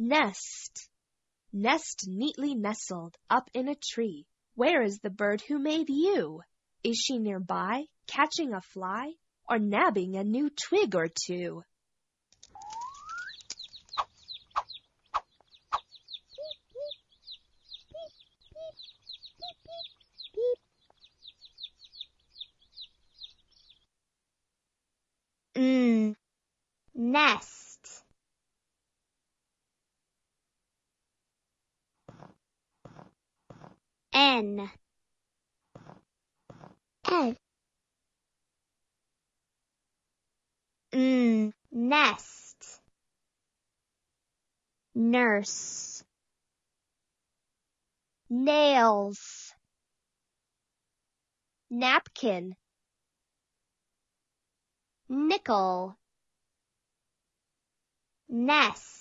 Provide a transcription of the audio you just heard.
Nest Nest neatly nestled up in a tree. Where is the bird who made you? Is she nearby, catching a fly, or nabbing a new twig or two? Hmm, Nest. N N N mm, nest nurse nails napkin nickel nest